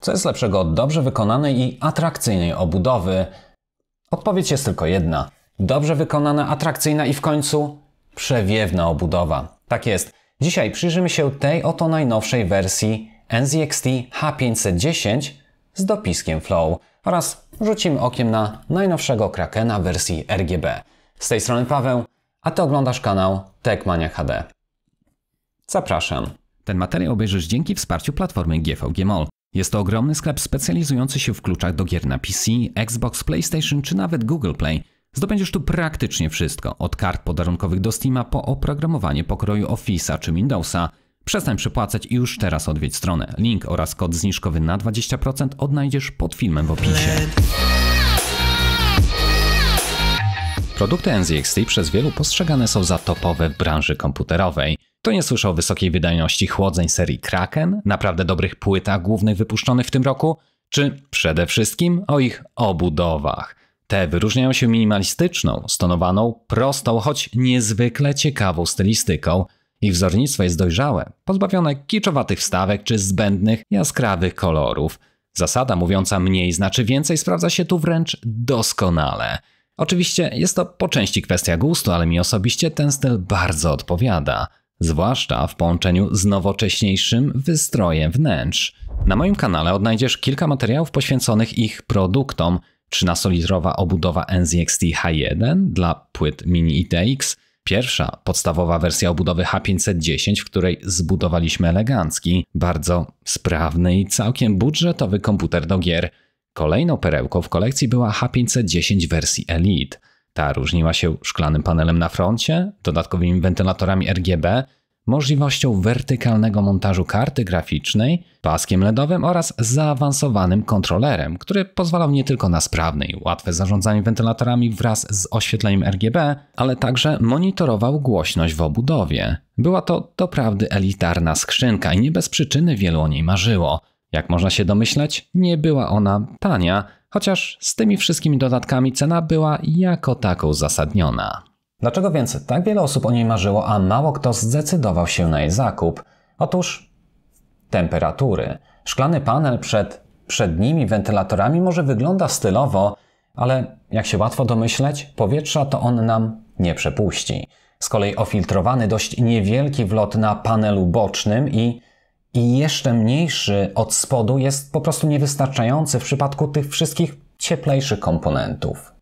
Co jest lepszego od dobrze wykonanej i atrakcyjnej obudowy? Odpowiedź jest tylko jedna. Dobrze wykonana, atrakcyjna i w końcu przewiewna obudowa. Tak jest. Dzisiaj przyjrzymy się tej oto najnowszej wersji NZXT H510 z dopiskiem Flow oraz rzucimy okiem na najnowszego Krakena wersji RGB. Z tej strony Paweł, a Ty oglądasz kanał Techmania HD. Zapraszam. Ten materiał obejrzysz dzięki wsparciu platformy GVG MOL. Jest to ogromny sklep specjalizujący się w kluczach do gier na PC, Xbox, PlayStation czy nawet Google Play. Zdobędziesz tu praktycznie wszystko, od kart podarunkowych do Steama po oprogramowanie pokroju Office'a czy Windowsa. Przestań przepłacać i już teraz odwiedź stronę. Link oraz kod zniżkowy na 20% odnajdziesz pod filmem w opisie. Produkty NZXT przez wielu postrzegane są za topowe w branży komputerowej. To nie słyszę o wysokiej wydajności chłodzeń serii Kraken, naprawdę dobrych płytach głównych wypuszczonych w tym roku, czy przede wszystkim o ich obudowach. Te wyróżniają się minimalistyczną, stonowaną, prostą, choć niezwykle ciekawą stylistyką. Ich wzornictwo jest dojrzałe, pozbawione kiczowatych wstawek czy zbędnych, jaskrawych kolorów. Zasada mówiąca mniej znaczy więcej sprawdza się tu wręcz doskonale. Oczywiście jest to po części kwestia gustu, ale mi osobiście ten styl bardzo odpowiada, zwłaszcza w połączeniu z nowocześniejszym wystrojem wnętrz. Na moim kanale odnajdziesz kilka materiałów poświęconych ich produktom, 13-litrowa obudowa NZXT H1 dla płyt Mini ITX, pierwsza podstawowa wersja obudowy H510, w której zbudowaliśmy elegancki, bardzo sprawny i całkiem budżetowy komputer do gier – Kolejną perełką w kolekcji była H510 wersji Elite. Ta różniła się szklanym panelem na froncie, dodatkowymi wentylatorami RGB, możliwością wertykalnego montażu karty graficznej, paskiem LEDowym oraz zaawansowanym kontrolerem, który pozwalał nie tylko na sprawne i łatwe zarządzanie wentylatorami wraz z oświetleniem RGB, ale także monitorował głośność w obudowie. Była to doprawdy elitarna skrzynka i nie bez przyczyny wielu o niej marzyło. Jak można się domyśleć, nie była ona tania, chociaż z tymi wszystkimi dodatkami cena była jako taką uzasadniona. Dlaczego więc tak wiele osób o niej marzyło, a mało kto zdecydował się na jej zakup? Otóż temperatury. Szklany panel przed przednimi wentylatorami może wygląda stylowo, ale jak się łatwo domyśleć, powietrza to on nam nie przepuści. Z kolei ofiltrowany dość niewielki wlot na panelu bocznym i i jeszcze mniejszy od spodu jest po prostu niewystarczający w przypadku tych wszystkich cieplejszych komponentów.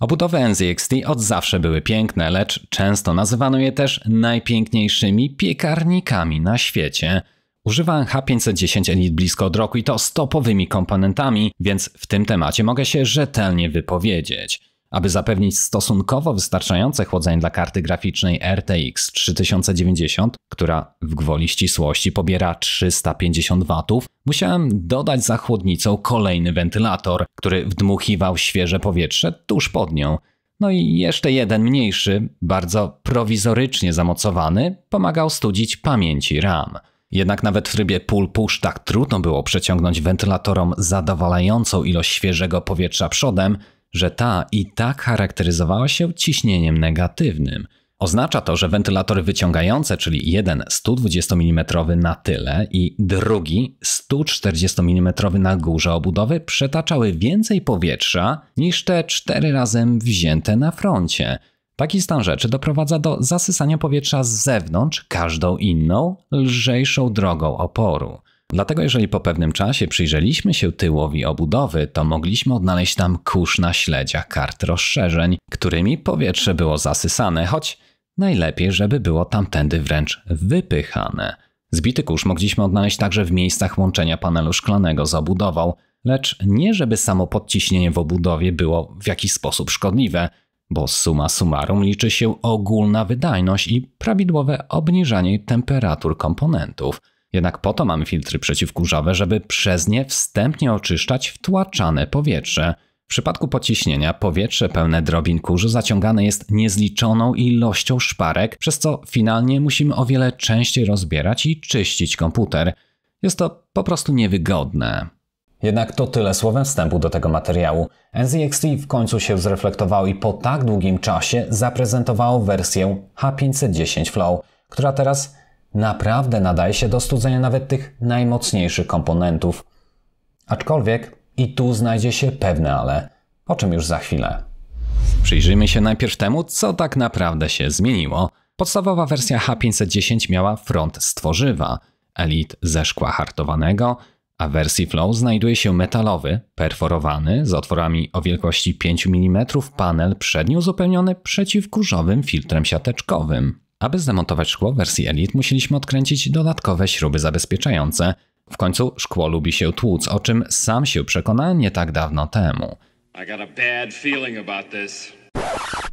Obudowy NZXT od zawsze były piękne, lecz często nazywano je też najpiękniejszymi piekarnikami na świecie. Używam H510 Elite blisko od roku i to stopowymi komponentami, więc w tym temacie mogę się rzetelnie wypowiedzieć. Aby zapewnić stosunkowo wystarczające chłodzenie dla karty graficznej RTX 3090, która w gwoli ścisłości pobiera 350 W, musiałem dodać za chłodnicą kolejny wentylator, który wdmuchiwał świeże powietrze tuż pod nią. No i jeszcze jeden mniejszy, bardzo prowizorycznie zamocowany, pomagał studzić pamięci RAM. Jednak nawet w trybie pull push tak trudno było przeciągnąć wentylatorom zadowalającą ilość świeżego powietrza przodem, że ta i tak charakteryzowała się ciśnieniem negatywnym. Oznacza to, że wentylatory wyciągające, czyli jeden 120 mm na tyle i drugi 140 mm na górze obudowy, przetaczały więcej powietrza niż te cztery razem wzięte na froncie. Taki stan rzeczy doprowadza do zasysania powietrza z zewnątrz każdą inną, lżejszą drogą oporu. Dlatego jeżeli po pewnym czasie przyjrzeliśmy się tyłowi obudowy, to mogliśmy odnaleźć tam kurz na śledziach kart rozszerzeń, którymi powietrze było zasysane, choć najlepiej, żeby było tamtędy wręcz wypychane. Zbity kurz mogliśmy odnaleźć także w miejscach łączenia panelu szklanego z obudową, lecz nie żeby samo podciśnienie w obudowie było w jakiś sposób szkodliwe, bo suma summarum liczy się ogólna wydajność i prawidłowe obniżanie temperatur komponentów – jednak po to mamy filtry przeciwkurzowe, żeby przez nie wstępnie oczyszczać wtłaczane powietrze. W przypadku pociśnienia powietrze pełne drobin kurzu zaciągane jest niezliczoną ilością szparek, przez co finalnie musimy o wiele częściej rozbierać i czyścić komputer. Jest to po prostu niewygodne. Jednak to tyle słowem wstępu do tego materiału. NZXT w końcu się zreflektowało i po tak długim czasie zaprezentowało wersję H510 Flow, która teraz naprawdę nadaje się do studzenia nawet tych najmocniejszych komponentów. Aczkolwiek i tu znajdzie się pewne ale, o czym już za chwilę. Przyjrzyjmy się najpierw temu, co tak naprawdę się zmieniło. Podstawowa wersja H510 miała front stworzywa, elit Elite ze szkła hartowanego, a w wersji Flow znajduje się metalowy, perforowany, z otworami o wielkości 5 mm panel przedni uzupełniony przeciwkurzowym filtrem siateczkowym. Aby zdemontować szkło w wersji Elite musieliśmy odkręcić dodatkowe śruby zabezpieczające. W końcu szkło lubi się tłuc, o czym sam się przekonał nie tak dawno temu.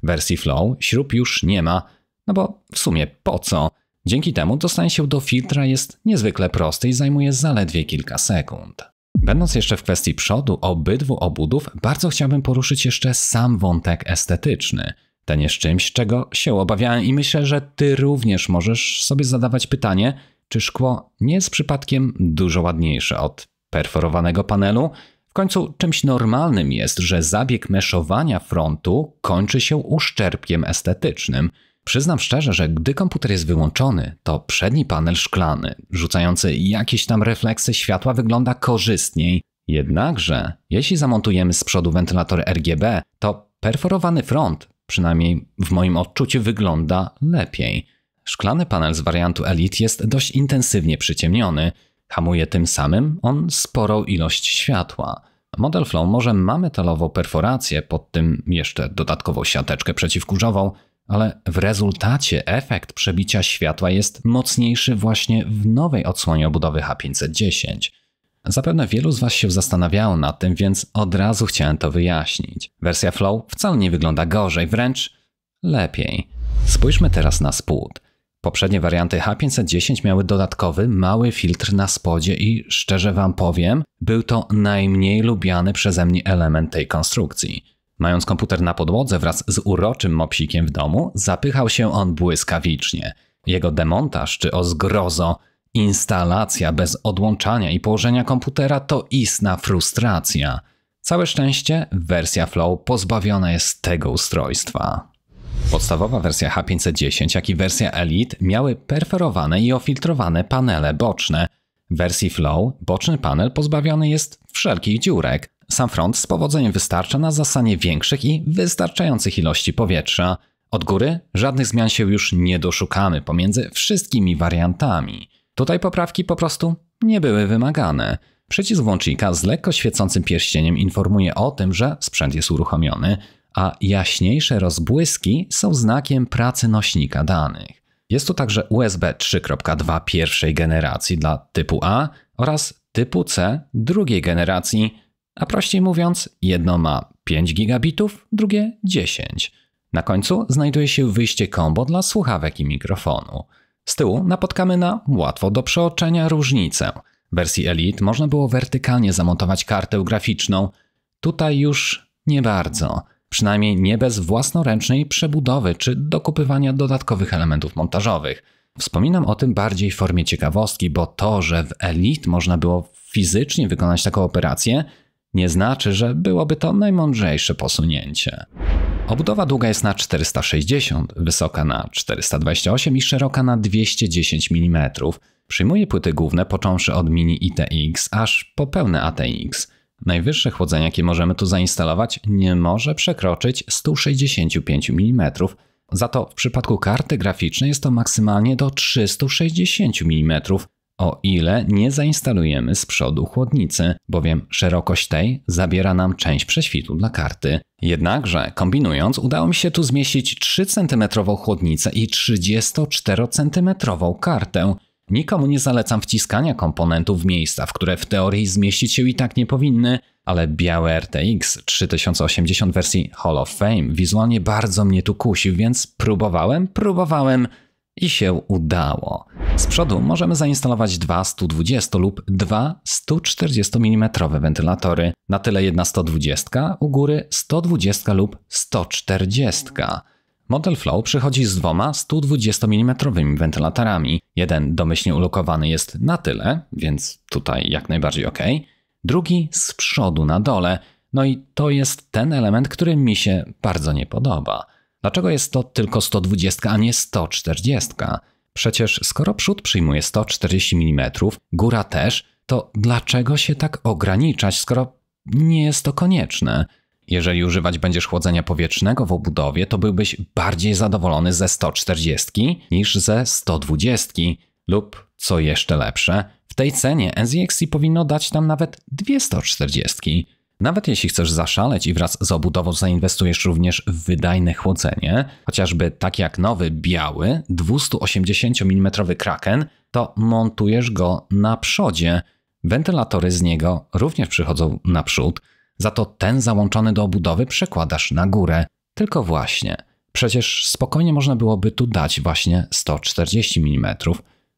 W wersji Flow śrub już nie ma, no bo w sumie po co? Dzięki temu dostanie się do filtra jest niezwykle prosty i zajmuje zaledwie kilka sekund. Będąc jeszcze w kwestii przodu obydwu obudów, bardzo chciałbym poruszyć jeszcze sam wątek estetyczny – ten jest czymś, czego się obawiałem i myślę, że ty również możesz sobie zadawać pytanie, czy szkło nie jest przypadkiem dużo ładniejsze od perforowanego panelu? W końcu czymś normalnym jest, że zabieg meszowania frontu kończy się uszczerbkiem estetycznym. Przyznam szczerze, że gdy komputer jest wyłączony, to przedni panel szklany, rzucający jakieś tam refleksy światła, wygląda korzystniej. Jednakże, jeśli zamontujemy z przodu wentylator RGB, to perforowany front przynajmniej w moim odczuciu wygląda lepiej. Szklany panel z wariantu Elite jest dość intensywnie przyciemniony, hamuje tym samym on sporą ilość światła. Model Flow może ma metalową perforację, pod tym jeszcze dodatkową siateczkę przeciwkurzową, ale w rezultacie efekt przebicia światła jest mocniejszy właśnie w nowej odsłonie obudowy H510. Zapewne wielu z Was się zastanawiało nad tym, więc od razu chciałem to wyjaśnić. Wersja Flow wcale nie wygląda gorzej, wręcz lepiej. Spójrzmy teraz na spód. Poprzednie warianty H510 miały dodatkowy, mały filtr na spodzie i szczerze Wam powiem, był to najmniej lubiany przeze mnie element tej konstrukcji. Mając komputer na podłodze wraz z uroczym mopsikiem w domu, zapychał się on błyskawicznie. Jego demontaż czy o zgrozo Instalacja bez odłączania i położenia komputera to istna frustracja. Całe szczęście wersja Flow pozbawiona jest tego ustrojstwa. Podstawowa wersja H510, jak i wersja Elite miały perforowane i ofiltrowane panele boczne. W wersji Flow boczny panel pozbawiony jest wszelkich dziurek. Sam front z powodzeniem wystarcza na zasanie większych i wystarczających ilości powietrza. Od góry żadnych zmian się już nie doszukamy pomiędzy wszystkimi wariantami. Tutaj poprawki po prostu nie były wymagane. Przycisk włącznika z lekko świecącym pierścieniem informuje o tym, że sprzęt jest uruchomiony, a jaśniejsze rozbłyski są znakiem pracy nośnika danych. Jest tu także USB 3.2 pierwszej generacji dla typu A oraz typu C drugiej generacji, a prościej mówiąc, jedno ma 5 gigabitów, drugie 10. Na końcu znajduje się wyjście combo dla słuchawek i mikrofonu. Z tyłu napotkamy na łatwo do przeoczenia różnicę. W wersji Elite można było wertykalnie zamontować kartę graficzną. Tutaj już nie bardzo. Przynajmniej nie bez własnoręcznej przebudowy czy dokupywania dodatkowych elementów montażowych. Wspominam o tym bardziej w formie ciekawostki, bo to, że w Elite można było fizycznie wykonać taką operację, nie znaczy, że byłoby to najmądrzejsze posunięcie. Obudowa długa jest na 460, wysoka na 428 i szeroka na 210 mm. Przyjmuje płyty główne począwszy od mini ITX aż po pełne ATX. Najwyższe chłodzenie, jakie możemy tu zainstalować, nie może przekroczyć 165 mm. Za to w przypadku karty graficznej jest to maksymalnie do 360 mm, o ile nie zainstalujemy z przodu chłodnicy, bowiem szerokość tej zabiera nam część prześwitu dla karty. Jednakże, kombinując, udało mi się tu zmieścić 3 cm chłodnicę i 34 cm kartę. Nikomu nie zalecam wciskania komponentów w miejsca, w które w teorii zmieścić się i tak nie powinny, ale biały RTX 3080 wersji Hall of Fame wizualnie bardzo mnie tu kusił, więc próbowałem, próbowałem, i się udało. Z przodu możemy zainstalować dwa 120 lub dwa 140 mm wentylatory. Na tyle jedna 120, u góry 120 lub 140. Model Flow przychodzi z dwoma 120 mm wentylatorami. Jeden domyślnie ulokowany jest na tyle, więc tutaj jak najbardziej ok. Drugi z przodu na dole. No i to jest ten element, który mi się bardzo nie podoba. Dlaczego jest to tylko 120, a nie 140? Przecież skoro przód przyjmuje 140 mm, góra też, to dlaczego się tak ograniczać, skoro nie jest to konieczne? Jeżeli używać będziesz chłodzenia powietrznego w obudowie, to byłbyś bardziej zadowolony ze 140 niż ze 120 lub co jeszcze lepsze, w tej cenie NZXi powinno dać nam nawet 240. Nawet jeśli chcesz zaszaleć i wraz z obudową zainwestujesz również w wydajne chłodzenie, chociażby tak jak nowy biały 280 mm Kraken, to montujesz go na przodzie. Wentylatory z niego również przychodzą naprzód, za to ten załączony do obudowy przekładasz na górę. Tylko właśnie, przecież spokojnie można byłoby tu dać właśnie 140 mm.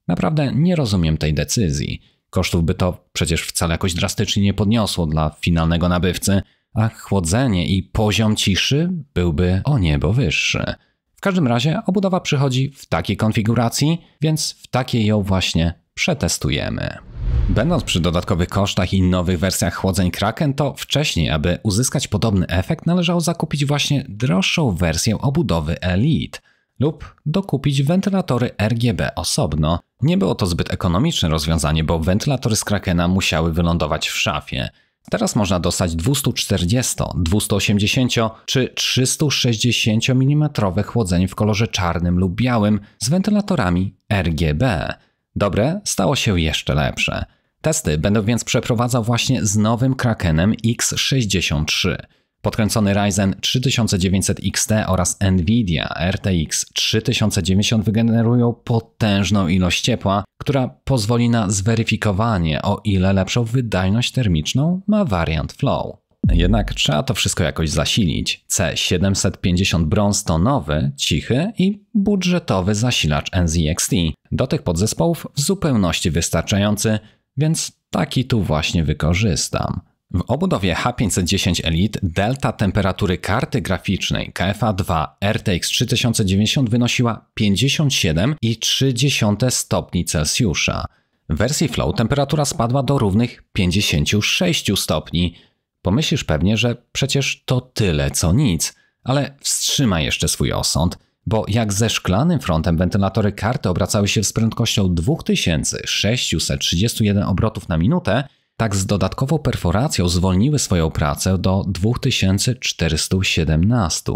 Naprawdę nie rozumiem tej decyzji. Kosztów by to przecież wcale jakoś drastycznie nie podniosło dla finalnego nabywcy, a chłodzenie i poziom ciszy byłby o niebo wyższy. W każdym razie obudowa przychodzi w takiej konfiguracji, więc w takiej ją właśnie przetestujemy. Będąc przy dodatkowych kosztach i nowych wersjach chłodzeń Kraken, to wcześniej, aby uzyskać podobny efekt, należało zakupić właśnie droższą wersję obudowy Elite – lub dokupić wentylatory RGB osobno. Nie było to zbyt ekonomiczne rozwiązanie, bo wentylatory z Krakena musiały wylądować w szafie. Teraz można dostać 240, 280 czy 360 mm chłodzenie w kolorze czarnym lub białym z wentylatorami RGB. Dobre stało się jeszcze lepsze. Testy będę więc przeprowadzał właśnie z nowym Krakenem X63 podkręcony Ryzen 3900 XT oraz Nvidia RTX 3090 wygenerują potężną ilość ciepła, która pozwoli na zweryfikowanie, o ile lepszą wydajność termiczną ma wariant Flow. Jednak trzeba to wszystko jakoś zasilić. C750 Bronze to nowy, cichy i budżetowy zasilacz NZXT. Do tych podzespołów w zupełności wystarczający, więc taki tu właśnie wykorzystam. W obudowie H510 Elite delta temperatury karty graficznej KFA2 RTX 3090 wynosiła 57,3 stopni Celsjusza. W wersji Flow temperatura spadła do równych 56 stopni. Pomyślisz pewnie, że przecież to tyle co nic, ale wstrzymaj jeszcze swój osąd, bo jak ze szklanym frontem wentylatory karty obracały się z prędkością 2631 obrotów na minutę, tak z dodatkową perforacją zwolniły swoją pracę do 2417.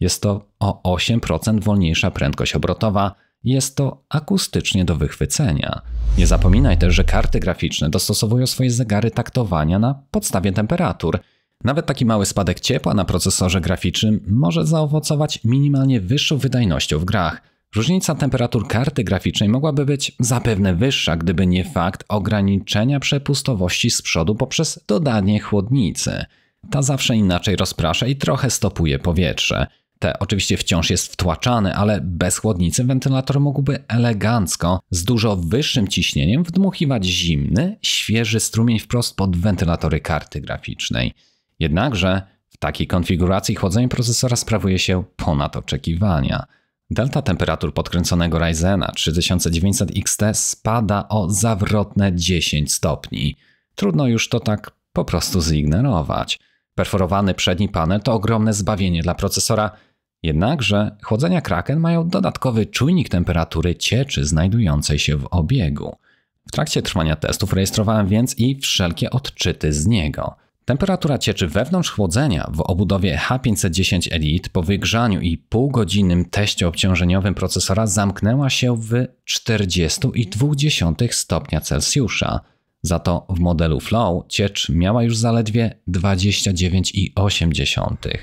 Jest to o 8% wolniejsza prędkość obrotowa. Jest to akustycznie do wychwycenia. Nie zapominaj też, że karty graficzne dostosowują swoje zegary taktowania na podstawie temperatur. Nawet taki mały spadek ciepła na procesorze graficznym może zaowocować minimalnie wyższą wydajnością w grach. Różnica temperatur karty graficznej mogłaby być zapewne wyższa, gdyby nie fakt ograniczenia przepustowości z przodu poprzez dodanie chłodnicy. Ta zawsze inaczej rozprasza i trochę stopuje powietrze. Te oczywiście wciąż jest wtłaczane, ale bez chłodnicy wentylator mógłby elegancko, z dużo wyższym ciśnieniem, wdmuchiwać zimny, świeży strumień wprost pod wentylatory karty graficznej. Jednakże w takiej konfiguracji chłodzenie procesora sprawuje się ponad oczekiwania. Delta temperatur podkręconego Ryzena 3900 XT spada o zawrotne 10 stopni. Trudno już to tak po prostu zignorować. Perforowany przedni panel to ogromne zbawienie dla procesora, jednakże chłodzenia Kraken mają dodatkowy czujnik temperatury cieczy znajdującej się w obiegu. W trakcie trwania testów rejestrowałem więc i wszelkie odczyty z niego – Temperatura cieczy wewnątrz chłodzenia w obudowie H510 Elite po wygrzaniu i półgodzinnym teście obciążeniowym procesora zamknęła się w 40,2 stopnia Celsjusza. Za to w modelu Flow ciecz miała już zaledwie 29,8.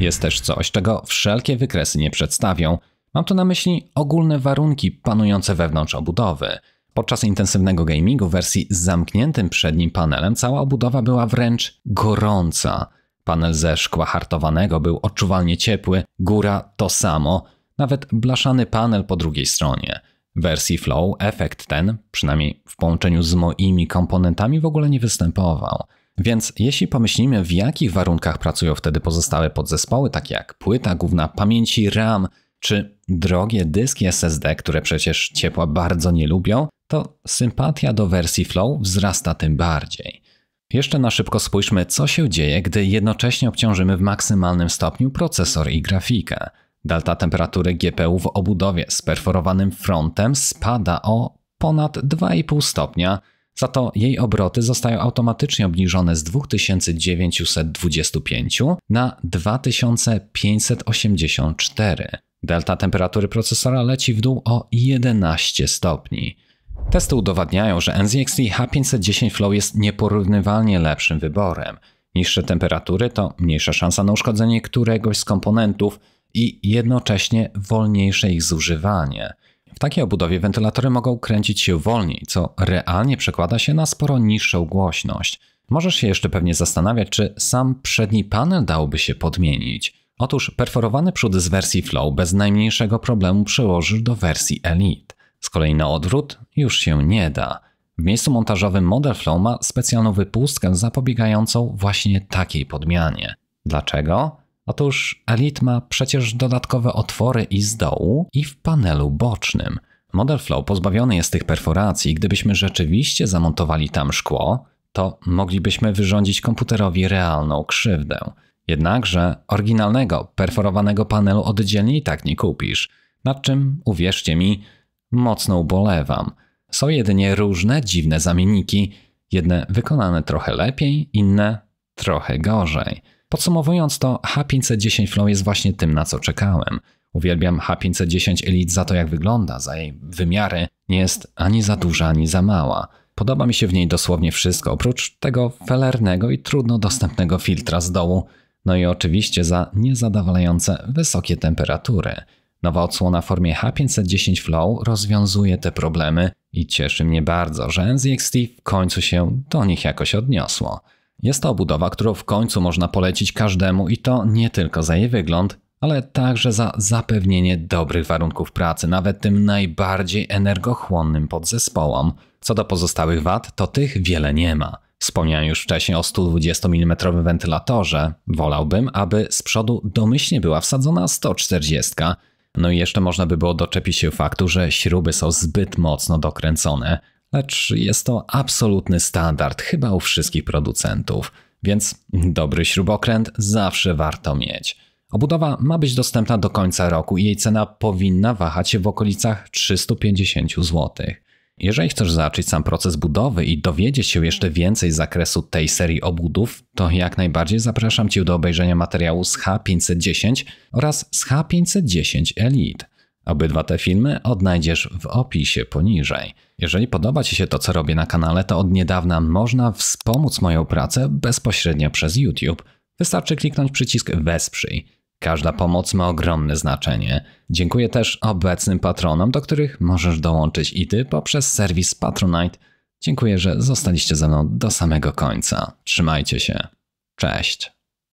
Jest też coś, czego wszelkie wykresy nie przedstawią. Mam tu na myśli ogólne warunki panujące wewnątrz obudowy – Podczas intensywnego gamingu w wersji z zamkniętym przednim panelem cała obudowa była wręcz gorąca. Panel ze szkła hartowanego był odczuwalnie ciepły, góra to samo, nawet blaszany panel po drugiej stronie. W wersji Flow efekt ten, przynajmniej w połączeniu z moimi komponentami, w ogóle nie występował. Więc jeśli pomyślimy, w jakich warunkach pracują wtedy pozostałe podzespoły, takie jak płyta główna, pamięci RAM czy drogie dyski SSD, które przecież ciepła bardzo nie lubią, to sympatia do wersji Flow wzrasta tym bardziej. Jeszcze na szybko spójrzmy, co się dzieje, gdy jednocześnie obciążymy w maksymalnym stopniu procesor i grafikę. Delta temperatury GPU w obudowie z perforowanym frontem spada o ponad 2,5 stopnia, za to jej obroty zostają automatycznie obniżone z 2925 na 2584. Delta temperatury procesora leci w dół o 11 stopni. Testy udowadniają, że NZXT H510 Flow jest nieporównywalnie lepszym wyborem. Niższe temperatury to mniejsza szansa na uszkodzenie któregoś z komponentów i jednocześnie wolniejsze ich zużywanie. W takiej obudowie wentylatory mogą kręcić się wolniej, co realnie przekłada się na sporo niższą głośność. Możesz się jeszcze pewnie zastanawiać, czy sam przedni panel dałoby się podmienić. Otóż perforowany przód z wersji Flow bez najmniejszego problemu przełożysz do wersji Elite. Z kolei na odwrót już się nie da. W miejscu montażowym model Flow ma specjalną wypustkę zapobiegającą właśnie takiej podmianie. Dlaczego? Otóż Elite ma przecież dodatkowe otwory i z dołu, i w panelu bocznym. Model Flow pozbawiony jest tych perforacji. Gdybyśmy rzeczywiście zamontowali tam szkło, to moglibyśmy wyrządzić komputerowi realną krzywdę. Jednakże oryginalnego, perforowanego panelu oddzielnie i tak nie kupisz. Nad czym, uwierzcie mi, Mocno ubolewam. Są jedynie różne dziwne zamienniki, jedne wykonane trochę lepiej, inne trochę gorzej. Podsumowując to, H510 Flow jest właśnie tym, na co czekałem. Uwielbiam H510 Elite za to, jak wygląda, za jej wymiary. Nie jest ani za duża, ani za mała. Podoba mi się w niej dosłownie wszystko, oprócz tego felernego i trudno dostępnego filtra z dołu. No i oczywiście za niezadowalające wysokie temperatury. Nowa odsłona w formie H510 Flow rozwiązuje te problemy i cieszy mnie bardzo, że NZXT w końcu się do nich jakoś odniosło. Jest to obudowa, którą w końcu można polecić każdemu i to nie tylko za jej wygląd, ale także za zapewnienie dobrych warunków pracy nawet tym najbardziej energochłonnym podzespołom. Co do pozostałych wad, to tych wiele nie ma. Wspomniałem już wcześniej o 120 mm wentylatorze. Wolałbym, aby z przodu domyślnie była wsadzona 140, no i jeszcze można by było doczepić się faktu, że śruby są zbyt mocno dokręcone, lecz jest to absolutny standard chyba u wszystkich producentów, więc dobry śrubokręt zawsze warto mieć. Obudowa ma być dostępna do końca roku i jej cena powinna wahać się w okolicach 350 zł. Jeżeli chcesz zacząć sam proces budowy i dowiedzieć się jeszcze więcej z zakresu tej serii obudów, to jak najbardziej zapraszam Cię do obejrzenia materiału z H510 oraz z H510 Elite. Obydwa te filmy odnajdziesz w opisie poniżej. Jeżeli podoba Ci się to, co robię na kanale, to od niedawna można wspomóc moją pracę bezpośrednio przez YouTube. Wystarczy kliknąć przycisk Wesprzyj. Każda pomoc ma ogromne znaczenie. Dziękuję też obecnym patronom, do których możesz dołączyć i ty poprzez serwis Patronite. Dziękuję, że zostaliście ze mną do samego końca. Trzymajcie się. Cześć.